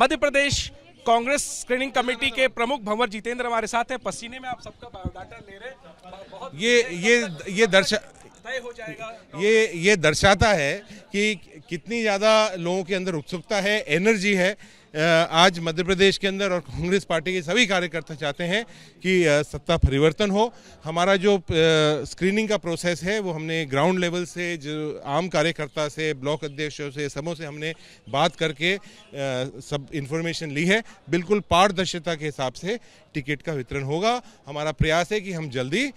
मध्य Pradesh Congress screening committee के प्रमुख भंवर जितेंद्र हमारे साथ हैं पसीने में आप सबका बायोडाटा ले रहे ये ये ये दर्शा ये ये दर्शाता है कि कितनी ज़्यादा लोगों के अंदर उत्सुकता है एनर्जी है आज मध्य प्रदेश के अंदर और कांग्रेस पार्टी के सभी कार्यकर्ता चाहते हैं कि सत्ता परिवर्तन हो हमारा जो स्क्रीनिंग का प्रोसेस है वो हमने ग्राउंड लेवल से जो आम कार्यकर्ता से ब्लॉक अध्यक्षों से सबों से हमने बात करके सब इन्फॉर्मेशन ली है बिल्कुल पारदर्शिता के हिसाब से टिकट का वितरण होगा हमारा प्रयास है कि हम जल्दी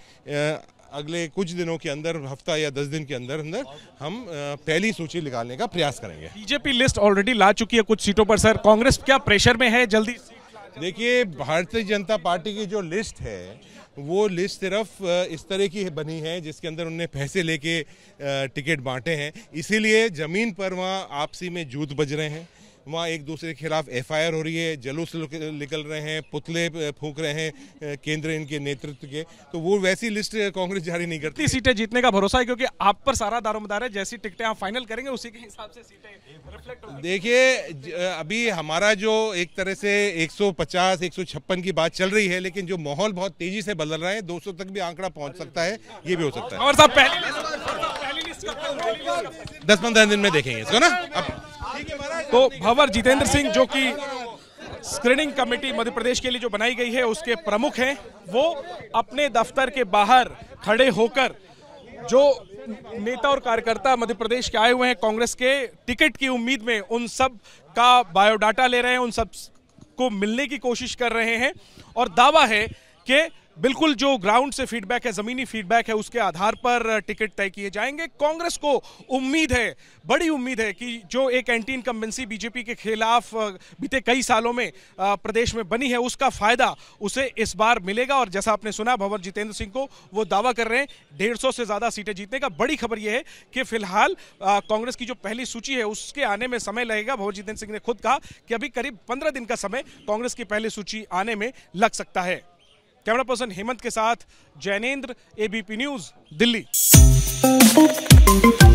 अगले कुछ दिनों के अंदर हफ्ता या दस दिन के अंदर अंदर हम पहली सूची निकालने का प्रयास करेंगे बीजेपी लिस्ट ऑलरेडी ला चुकी है कुछ सीटों पर सर कांग्रेस क्या प्रेशर में है जल्दी देखिए भारतीय जनता पार्टी की जो लिस्ट है वो लिस्ट सिर्फ इस तरह की बनी है जिसके अंदर उनने पैसे लेके टिकट बांटे हैं इसीलिए ज़मीन पर वहाँ आपसी में जूत बज रहे हैं वहाँ एक दूसरे के खिलाफ एफ हो रही है जलूस निकल रहे हैं पुतले फूक रहे हैं केंद्र इनके नेतृत्व के तो वो वैसी लिस्ट कांग्रेस जारी नहीं करती सीटें जीतने का भरोसा है क्योंकि आप पर सारा दारोमदार है जैसी टिकटें आप फाइनल करेंगे उसी के हिसाब से सीटें देखिए अभी हमारा जो एक तरह से 150 156 की बात चल रही है लेकिन जो माहौल बहुत तेजी से बदल रहा है 200 तक भी आंकड़ा पहुंच सकता है ये भी हो सकता है और साहब पहली दस पंद्रह दिन में देखेंगे इसको ना अब तो भंवर जितेंद्र सिंह जो कि स्क्रीनिंग कमेटी मध्य प्रदेश के लिए जो बनाई गई है उसके प्रमुख हैं वो अपने दफ्तर के बाहर खड़े होकर जो नेता और कार्यकर्ता मध्य प्रदेश के आए हुए हैं कांग्रेस के टिकट की उम्मीद में उन सब का बायोडाटा ले रहे हैं उन सब को मिलने की कोशिश कर रहे हैं और दावा है कि बिल्कुल जो ग्राउंड से फीडबैक है ज़मीनी फीडबैक है उसके आधार पर टिकट तय किए जाएंगे कांग्रेस को उम्मीद है बड़ी उम्मीद है कि जो एक एंटी इनकम्बेंसी बीजेपी के खिलाफ बीते कई सालों में प्रदेश में बनी है उसका फ़ायदा उसे इस बार मिलेगा और जैसा आपने सुना भंवर जितेंद्र सिंह को वो दावा कर रहे हैं डेढ़ से ज़्यादा सीटें जीतने का बड़ी खबर यह है कि फिलहाल कांग्रेस की जो पहली सूची है उसके आने में समय लगेगा भंवर जितेंद्र सिंह ने खुद कहा कि अभी करीब पंद्रह दिन का समय कांग्रेस की पहली सूची आने में लग सकता है कैमरा पर्सन हेमंत के साथ जैनेन्द्र एबीपी न्यूज दिल्ली